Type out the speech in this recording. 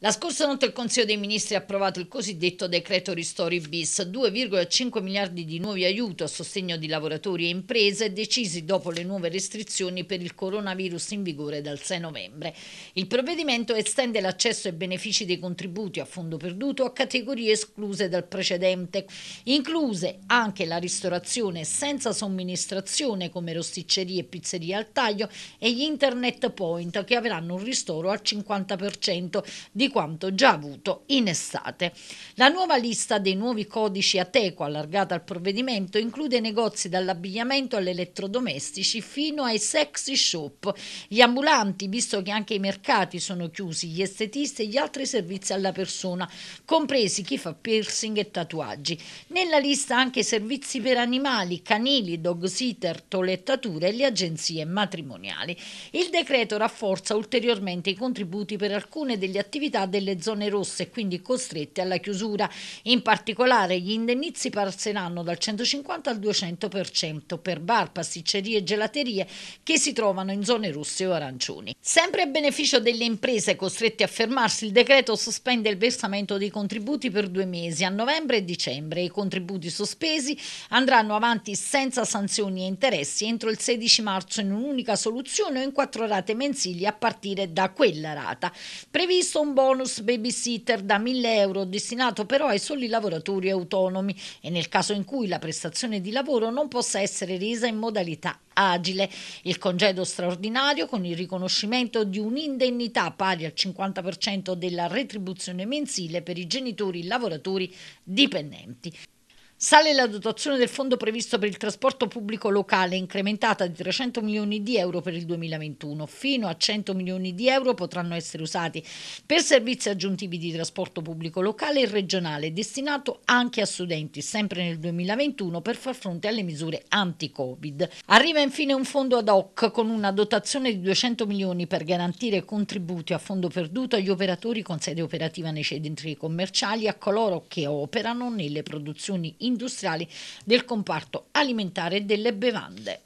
La scorsa notte il Consiglio dei Ministri ha approvato il cosiddetto decreto Ristori bis, 2,5 miliardi di nuovi aiuti a sostegno di lavoratori e imprese decisi dopo le nuove restrizioni per il coronavirus in vigore dal 6 novembre. Il provvedimento estende l'accesso ai benefici dei contributi a fondo perduto a categorie escluse dal precedente, incluse anche la ristorazione senza somministrazione come rosticcerie e pizzerie al taglio e gli internet point che avranno un ristoro al 50% di di quanto già avuto in estate. La nuova lista dei nuovi codici Ateco allargata al provvedimento include negozi dall'abbigliamento all'elettrodomestici fino ai sexy shop, gli ambulanti, visto che anche i mercati sono chiusi, gli estetisti e gli altri servizi alla persona, compresi chi fa piercing e tatuaggi. Nella lista anche servizi per animali, canili, dog sitter, tolettature e le agenzie matrimoniali. Il decreto rafforza ulteriormente i contributi per alcune delle attività l'attività delle zone rosse e quindi costrette alla chiusura. In particolare gli indennizi passeranno dal 150 al 200% per bar, pasticcerie e gelaterie che si trovano in zone rosse o arancioni. Sempre a beneficio delle imprese costrette a fermarsi, il decreto sospende il versamento dei contributi per due mesi, a novembre e dicembre. I contributi sospesi andranno avanti senza sanzioni e interessi entro il 16 marzo in un'unica soluzione o in quattro rate mensili a partire da quella rata. Previsto un bonus bonus babysitter da 1000 euro destinato però ai soli lavoratori autonomi e nel caso in cui la prestazione di lavoro non possa essere resa in modalità agile. Il congedo straordinario con il riconoscimento di un'indennità pari al 50% della retribuzione mensile per i genitori lavoratori dipendenti. Sale la dotazione del fondo previsto per il trasporto pubblico locale, incrementata di 300 milioni di euro per il 2021. Fino a 100 milioni di euro potranno essere usati per servizi aggiuntivi di trasporto pubblico locale e regionale, destinato anche a studenti, sempre nel 2021, per far fronte alle misure anti-Covid. Arriva infine un fondo ad hoc con una dotazione di 200 milioni per garantire contributi a fondo perduto agli operatori con sede operativa nei centri commerciali e a coloro che operano nelle produzioni industriali industriali del comparto alimentare e delle bevande.